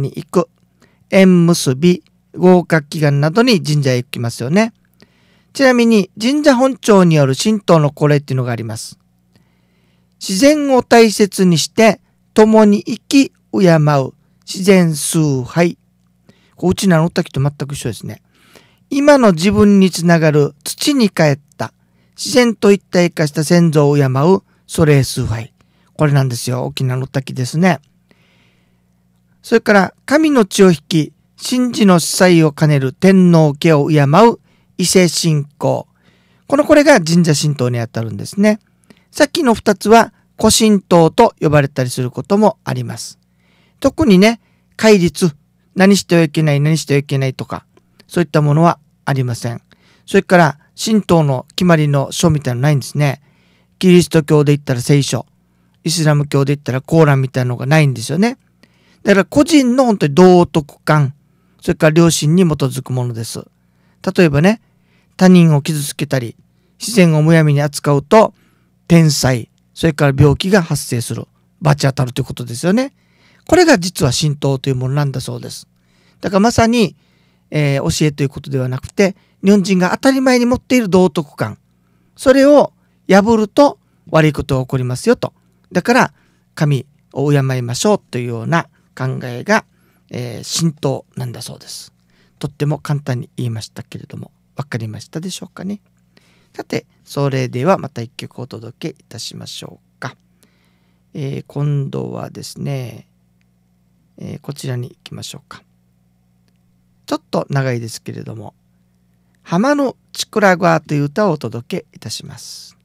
に行く、縁結び、合格祈願などに神社へ行きますよね。ちなみに神社本庁による神道のこれっていうのがあります。自然を大切にして共に生き敬う自然崇拝。こううちなのったきと全く一緒ですね。今の自分につながる土に帰った自然と一体化した先祖を敬うそれ崇拝。これなんですよ。沖縄の滝ですね。それから神の血を引き、神事の司祭を兼ねる天皇家を敬う異性信仰。このこれが神社神道にあたるんですね。さっきの2つは古神道と呼ばれたりすることもあります。特にね、戒律、何してはいけない、何してはいけないとか、そういったものはありません。それから、神道の決まりの書みたいのないんですね。キリスト教で言ったら聖書、イスラム教で言ったらコーランみたいなのがないんですよね。だから個人の本当に道徳観、それから良心に基づくものです。例えばね、他人を傷つけたり、自然をむやみに扱うと、天才、それから病気が発生する、罰当たるということですよね。これが実は神道というものなんだそうです。だからまさに、えー、教えということではなくて、日本人が当たり前に持っている道徳観、それを破ると悪いことが起こりますよと。だから、神を敬いましょうというような、考えが、えー、浸透なんだそうですとっても簡単に言いましたけれども分かりましたでしょうかねさてそれではまた一曲お届けいたしましょうか、えー、今度はですね、えー、こちらに行きましょうかちょっと長いですけれども「浜のチクラグア」という歌をお届けいたします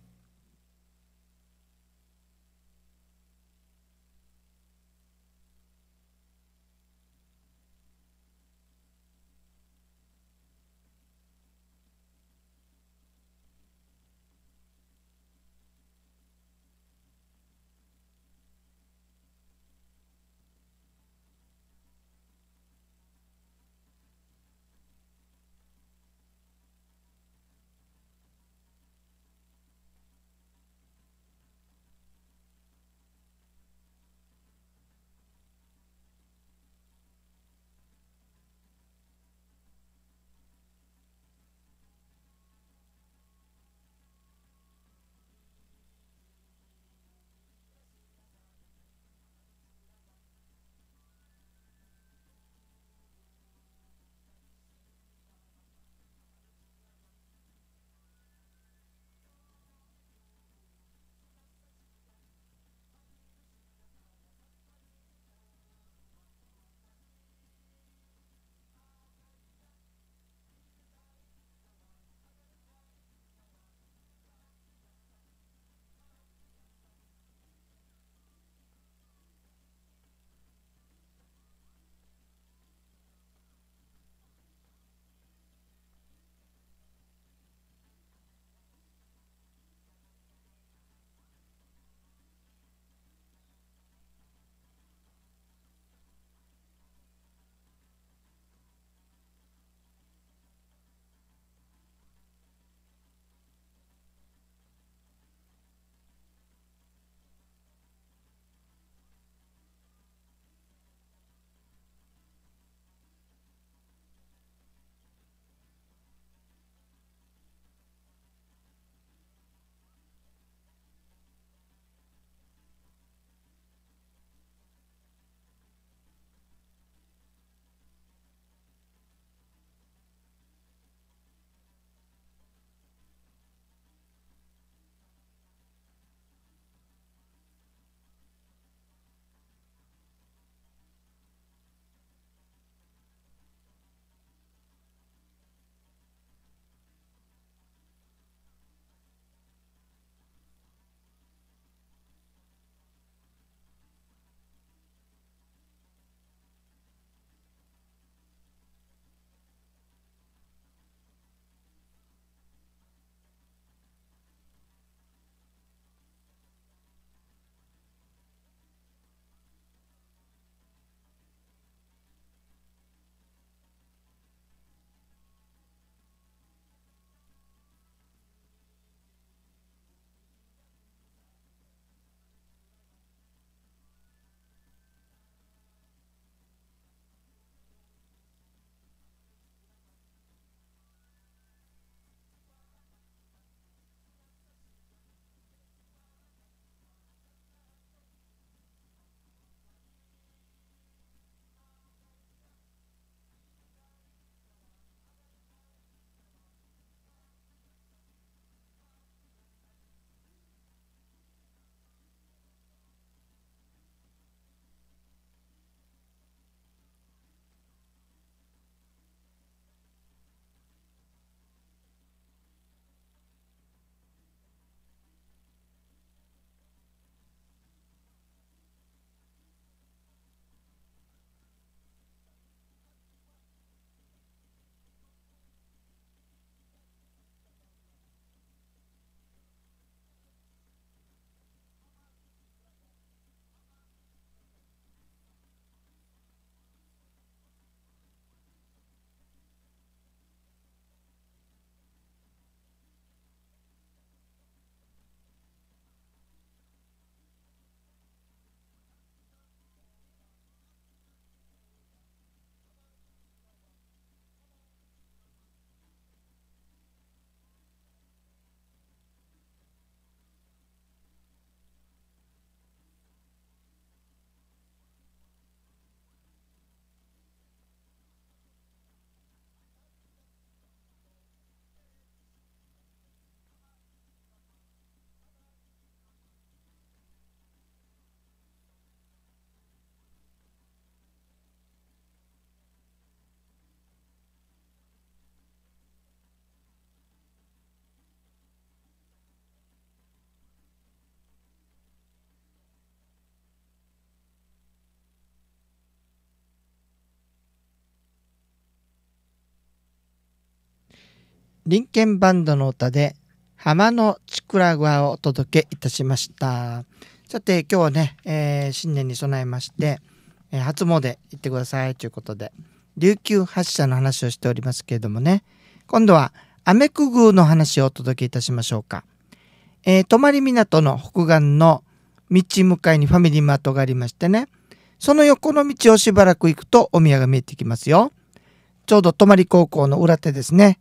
リンバンドの歌で浜のちくらをお届けいたしましたさて今日はね、えー、新年に備えまして、えー、初詣行ってくださいということで琉球発車の話をしておりますけれどもね今度はアメク宮の話をお届けいたしましょうか、えー、泊港の北岸の道向かいにファミリーマートがありましてねその横の道をしばらく行くとお宮が見えてきますよちょうど泊高校の裏手ですね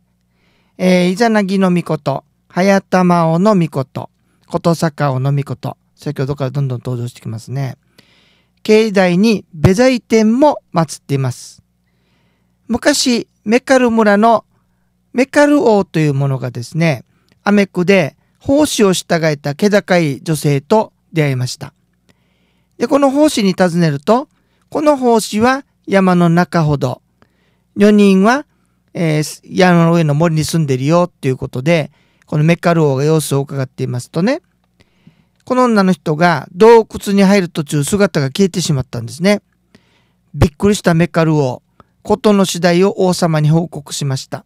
えー、イザナギの御事、早玉尾のコト琴坂尾のこと、先ほどからどんどん登場してきますね。境内にベザイ天も祀っています。昔、メカル村のメカル王というものがですね、アメクで奉仕を従えた気高い女性と出会いました。で、この奉仕に尋ねると、この奉仕は山の中ほど、女人はえー、山の上の森に住んでるよっていうことで、このメカル王が様子を伺っていますとね、この女の人が洞窟に入る途中姿が消えてしまったんですね。びっくりしたメカル王、事の次第を王様に報告しました。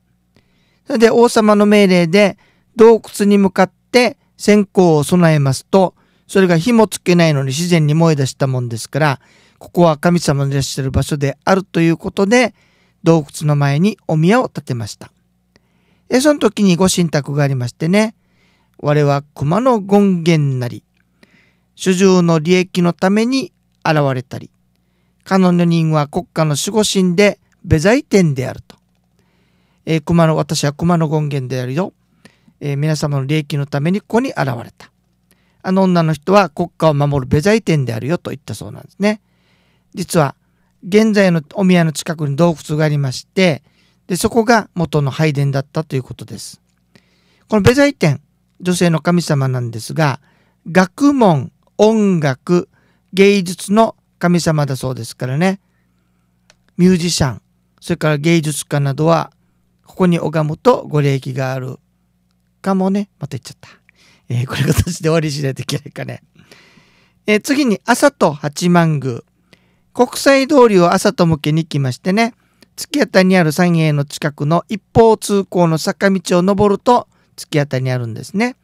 それで王様の命令で洞窟に向かって線香を備えますと、それが火もつけないのに自然に燃え出したもんですから、ここは神様のいらっしゃる場所であるということで、洞窟の前にお宮を建てました。え、その時にご神託がありましてね、我は熊の権限なり、主従の利益のために現れたり、彼の女人は国家の守護神でベザ店天であると。えー、熊の、私は熊の権限であるよ。えー、皆様の利益のためにここに現れた。あの女の人は国家を守るベザ店天であるよと言ったそうなんですね。実は、現在のお宮の近くに洞窟がありましてでそこが元の拝殿だったということですこのベザイ天女性の神様なんですが学問音楽芸術の神様だそうですからねミュージシャンそれから芸術家などはここに拝むとご利益があるかもねまた言っちゃった、えー、これ形で終わりしないといけないかね、えー、次に朝と八幡宮国際通りを朝と向けに来ましてね、月当たりにある山営の近くの一方通行の坂道を登ると月当たりにあるんですね。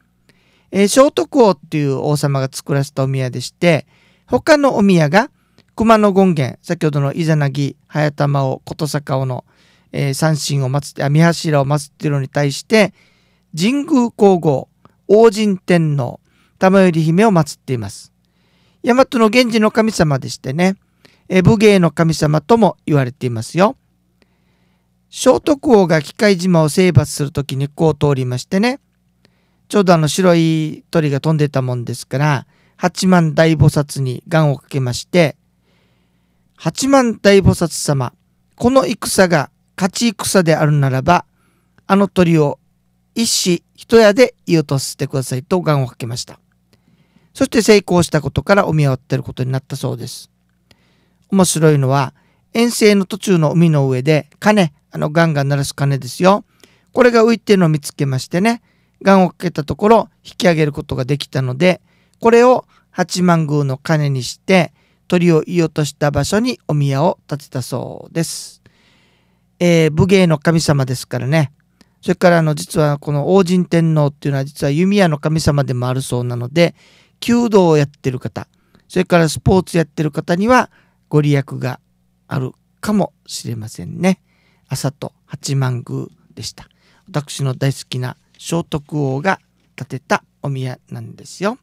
えー、聖徳王っていう王様が作らせたお宮でして、他のお宮が熊野権現、先ほどのイザナギ、早玉王、琴坂王の、えー、三神を祀って、あ、三柱を祀っているのに対して、神宮皇后、王神天皇、玉より姫を祀っています。大和の源氏の神様でしてね、え武芸の神様とも言われていますよ。聖徳王が機械島を征伐する時にこう通りましてねちょうどあの白い鳥が飛んでたもんですから八幡大菩薩に願をかけまして八幡大菩薩様この戦が勝ち戦であるならばあの鳥を一子一矢で言うとさせてくださいと願をかけましたそして成功したことからお見合ってることになったそうです面白いのは、遠征の途中の海の上で鐘、あのガンガン鳴らす鐘ですよ。これが浮いてるのを見つけましてね、ガンをかけたところ引き上げることができたので、これを八幡宮の鐘にして、鳥を射落とした場所にお宮を建てたそうです。えー、武芸の神様ですからね。それからあの実はこの王神天皇っていうのは実は弓矢の神様でもあるそうなので、弓道をやってる方、それからスポーツやってる方にはご利益があるかもしれませんね。朝と八幡宮でした。私の大好きな聖徳王が建てたお宮なんですよ。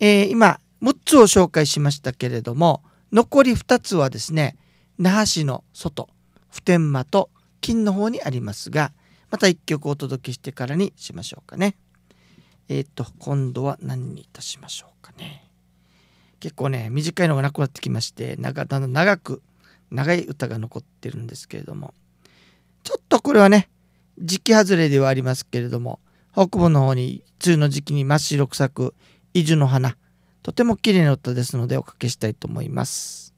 えー、今6つを紹介しましたけれども残り2つはですね那覇市の外普天間と金の方にありますがまた1曲お届けしてからにしましょうかね。えっ、ー、と今度は何にいたしましょうかね。結構ね短いのがなくなってきまして長だんだん長く長い歌が残ってるんですけれどもちょっとこれはね時期外れではありますけれども北部の方に梅雨の時期に真っ白く咲く伊豆の花とても綺麗な歌ですのでおかけしたいと思います。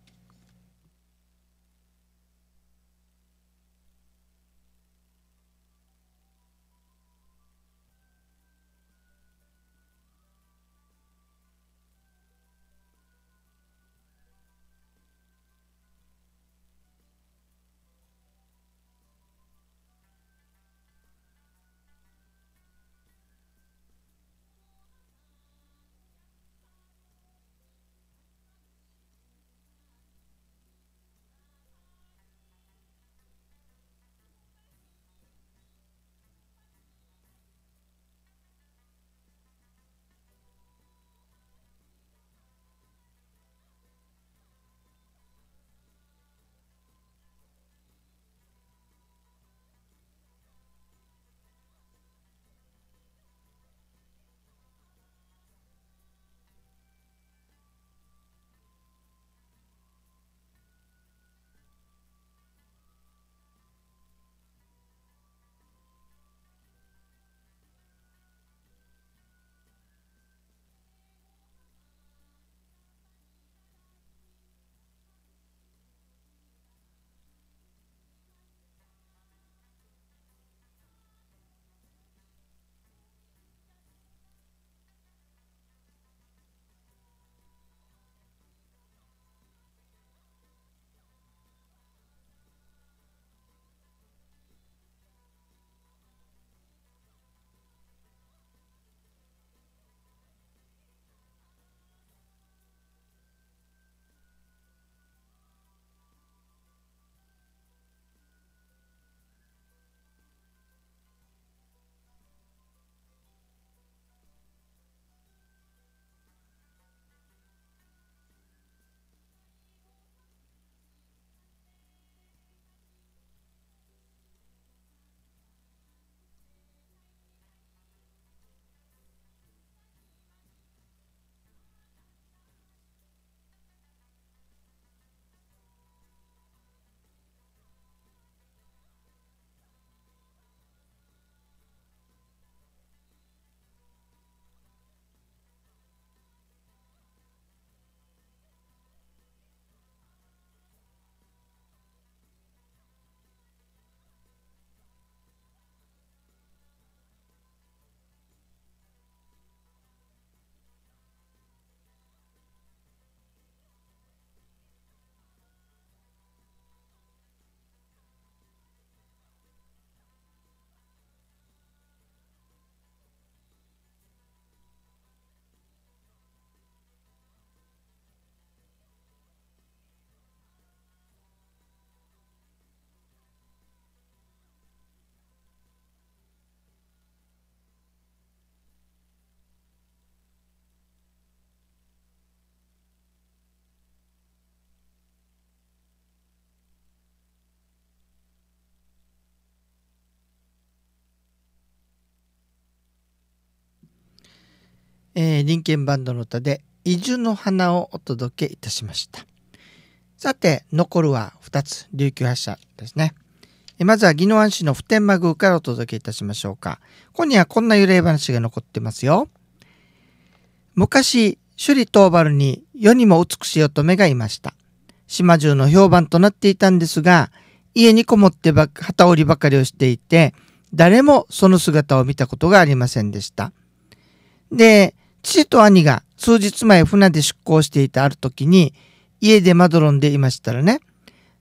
えー、林権バンドの歌で移住の花をお届けいたしました。さて、残るは2つ、琉球発射ですね。まずは宜野湾市の普天間宮からお届けいたしましょうか。今夜はこんな幽霊話が残ってますよ。昔、首里東原に世にも美しい乙女がいました。島中の評判となっていたんですが、家にこもって旗織りばかりをしていて、誰もその姿を見たことがありませんでした。で、父と兄が数日前船で出港していたある時に、家でまどろんでいましたらね、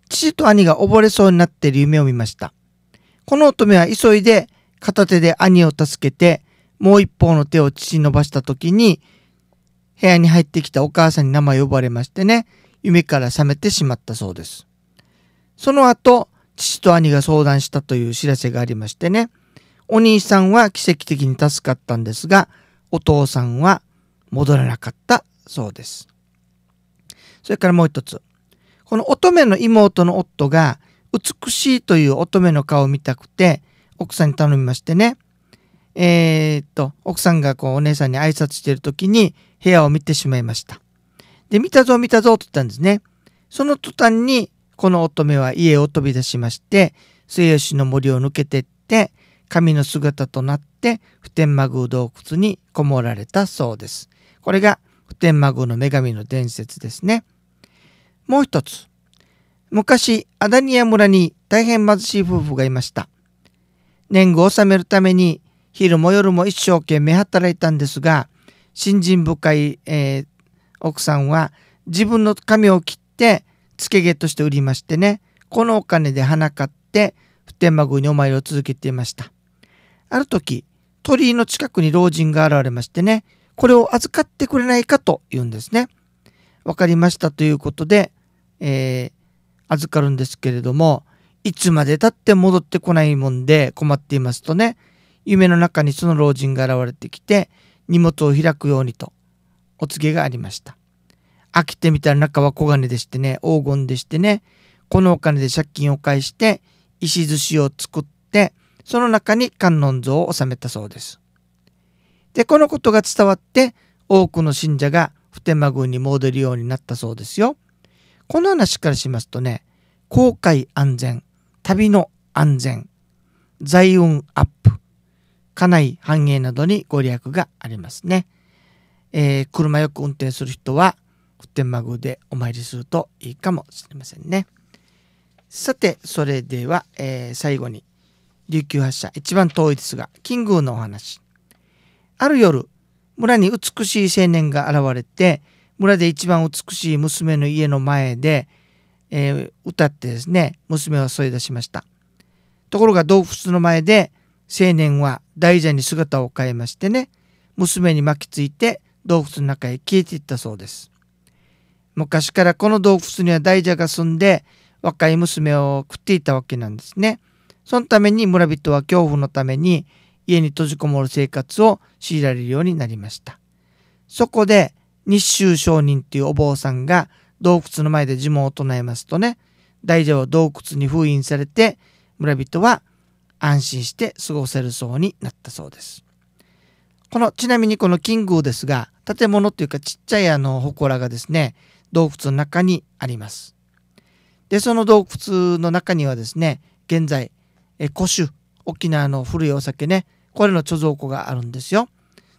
父と兄が溺れそうになっている夢を見ました。この乙女は急いで片手で兄を助けて、もう一方の手を父に伸ばした時に、部屋に入ってきたお母さんに名前呼ばれましてね、夢から覚めてしまったそうです。その後、父と兄が相談したという知らせがありましてね、お兄さんは奇跡的に助かったんですが、お父さんは戻らなかったそうです。それからもう一つ。この乙女の妹の夫が美しいという乙女の顔を見たくて奥さんに頼みましてね。えー、っと、奥さんがこうお姉さんに挨拶している時に部屋を見てしまいました。で、見たぞ見たぞと言ったんですね。その途端にこの乙女は家を飛び出しまして、末吉の森を抜けてって、神の姿となって普天間宮洞窟にこもられたそうです。これが普天間宮の女神の伝説ですね。もう一つ。昔、アダニア村に大変貧しい夫婦がいました。年貢を納めるために昼も夜も一生懸命働いたんですが、信心深い、えー、奥さんは自分の髪を切って付け毛として売りましてね、このお金で花買って普天間宮にお参りを続けていました。ある時、鳥居の近くに老人が現れましてね、これを預かってくれないかと言うんですね。わかりましたということで、えー、預かるんですけれども、いつまでたって戻ってこないもんで困っていますとね、夢の中にその老人が現れてきて、荷物を開くようにと、お告げがありました。飽きてみたら中は黄金でしてね、黄金でしてね、このお金で借金を返して、石寿司を作って、その中に観音像を収めたそうです。で、このことが伝わって、多くの信者が普天間軍に戻るようになったそうですよ。この話からしますとね、航海安全、旅の安全、財運アップ、家内繁栄などにご利益がありますね。えー、車よく運転する人は、普天間宮でお参りするといいかもしれませんね。さて、それでは、えー、最後に琉球発車一番遠いですが金のお話ある夜村に美しい青年が現れて村で一番美しい娘の家の前で、えー、歌ってですね娘を添い出しましたところが洞窟の前で青年は大蛇に姿を変えましてね娘に巻きついて洞窟の中へ消えていったそうです昔からこの洞窟には大蛇が住んで若い娘を食っていたわけなんですね。そのために村人は恐怖のために家に閉じこもる生活を強いられるようになりました。そこで日州商人というお坊さんが洞窟の前で呪文を唱えますとね、大蛇は洞窟に封印されて村人は安心して過ごせるそうになったそうです。このちなみにこの金宮ですが建物というかちっちゃいあの祠がですね洞窟の中にあります。でその洞窟の中にはですね現在え古酒沖縄の古いお酒ねこれの貯蔵庫があるんですよ。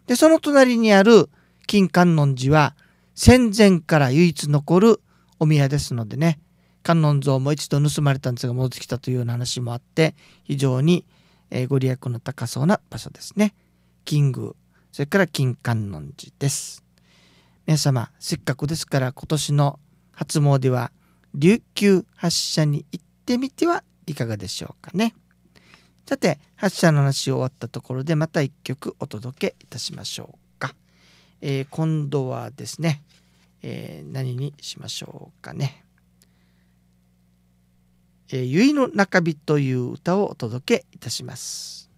でその隣にある金観音寺は戦前から唯一残るお宮ですのでね観音像も一度盗まれたんですが戻ってきたというような話もあって非常に、えご利益の高そうな場所ですね。金宮それから金観音寺です。皆様せっかくですから今年の初詣は琉球発車に行ってみてはいかがでしょうかね。さて発車の話終わったところでまた一曲お届けいたしましょうか、えー、今度はですね、えー、何にしましょうかね「結、えー、の中日」という歌をお届けいたします。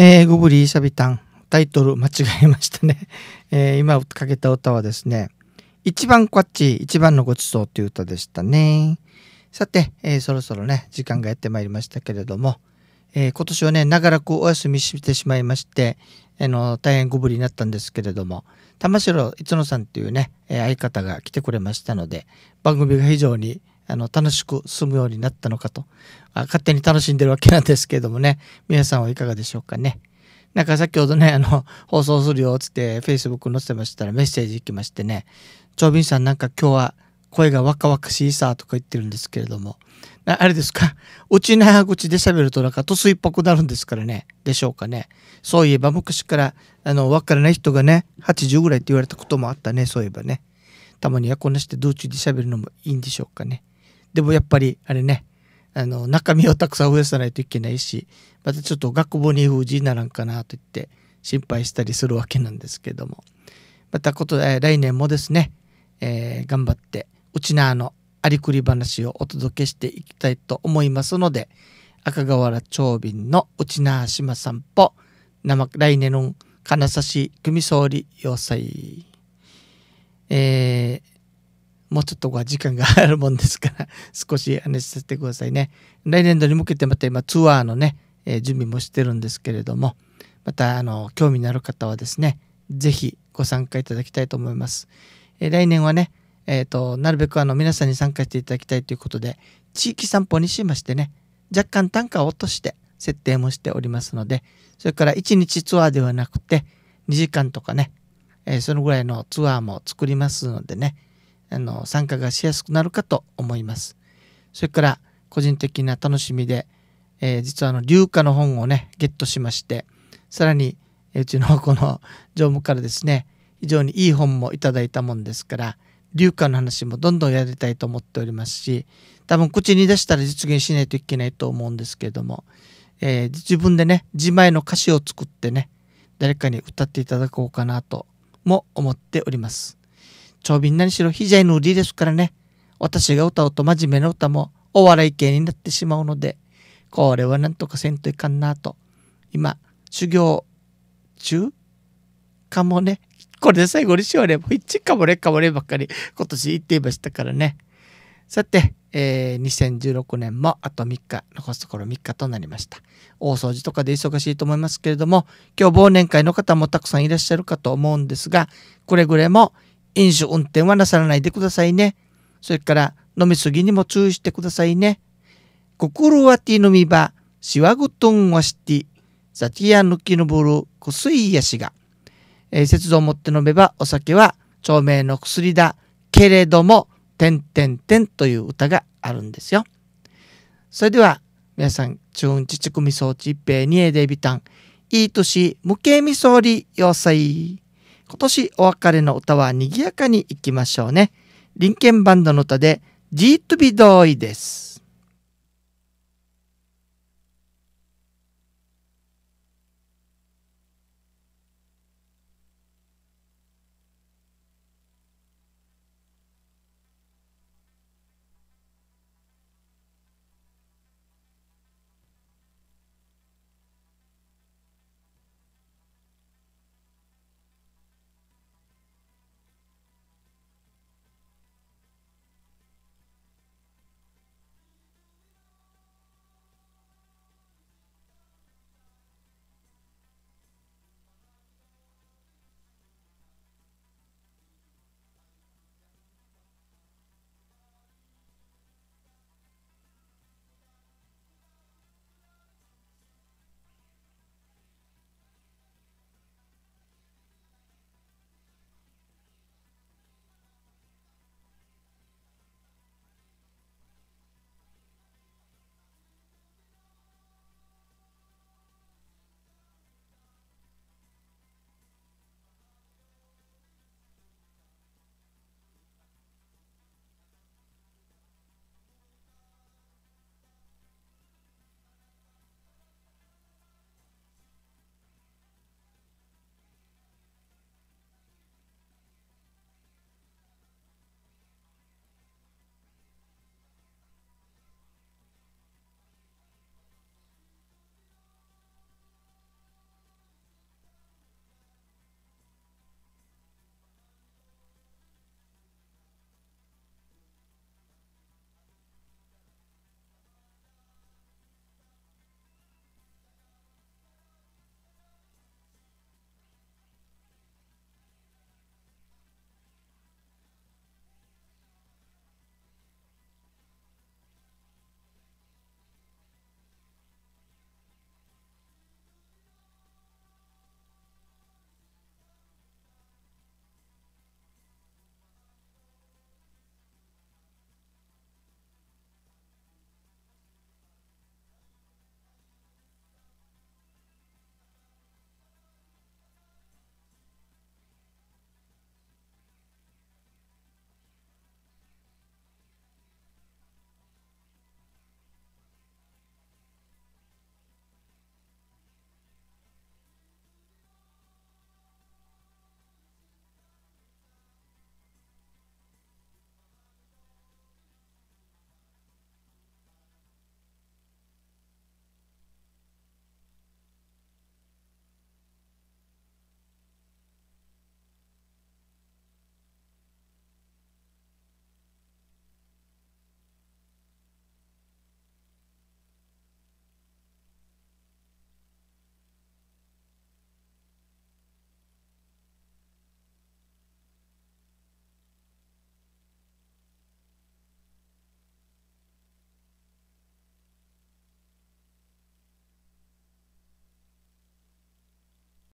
えー、ゴブリーサビタンタイトル間違えましたね、えー、今かけた歌はですね一番こっち一番のごちそうという歌でしたねさて、えー、そろそろね時間がやってまいりましたけれども、えー、今年はね長らくお休みしてしまいましてあの大変ご無理になったんですけれども玉城逸野さんというね、え相方が来てくれましたので番組が非常にあの楽しく住むようになったのかと、あ、勝手に楽しんでるわけなんですけれどもね皆さんはいかがでしょうかね。なんか先ほどねあの放送するよっつって Facebook 載せてましたらメッセージきましてね「長瓶さんなんか今日は声が若々しいさ」とか言ってるんですけれどもあれですかうちの母口で喋るとなんかとすっぽくなるんですからねでしょうかねそういえば昔からあの分からない人がね80ぐらいって言われたこともあったねそういえばねたまにはこんなして道中で喋るのもいいんでしょうかねでもやっぱりあれねあの中身をたくさん増やさないといけないしまたちょっと学部に封じにならんかなと言って心配したりするわけなんですけどもまたこと、来年もですね、えー、頑張ってうちなあのありくり話をお届けしていきたいと思いますので赤瓦長瓶のうちなあ島んぽ生来年の金指組総理要塞えーもうちょっと時間があるもんですから、少し話させてくださいね。来年度に向けてまた今ツアーのね、えー、準備もしてるんですけれども、またあの興味のある方はですね、是非ご参加いただきたいと思います。えー、来年はね、えっ、ー、と、なるべくあの皆さんに参加していただきたいということで、地域散歩にしましてね、若干単価を落として設定もしておりますので、それから1日ツアーではなくて、2時間とかね、えそのぐらいのツアーも作りますのでね、あの参加がしやすくなるかと思います。それから個人的な楽しみで、えー、実はあの流化の本をねゲットしましてさらにうちのこの常務からですね非常にいい本もいただいたもんですから流河の話もどんどんやりたいと思っておりますし多分口に出したら実現しないといけないと思うんですけれども、えー、自分でね自前の歌詞を作ってね誰かに歌っていただこうかなとも思っております。長瓶何しろ非ジの売りですからね。私が歌うと真面目な歌もお笑い系になってしまうので、これはなんとかせんといかんなと。今、修行中かもね。これで最後にしようね。もう一かもれかもればっかり今年言っていましたからね。さて、えー、2016年もあと3日、残すところ3日となりました。大掃除とかで忙しいと思いますけれども、今日忘年会の方もたくさんいらっしゃるかと思うんですが、くれぐれも飲酒運転はなさらないでくださいね。それから飲みすぎにも注意してくださいね。心はティ飲みば、しわぐとんわして、さきやぬきのぼるくすいやしが。えー、節度を持って飲めばお酒は長命の薬だけれども、てんてんてんという歌があるんですよ。それでは皆さん、中運ちちくみそうちっぺいにえでびたん、いい年無形みそうり要塞。今年お別れの歌は賑やかにいきましょうね。リンバンドの歌で、ジートとドーイです。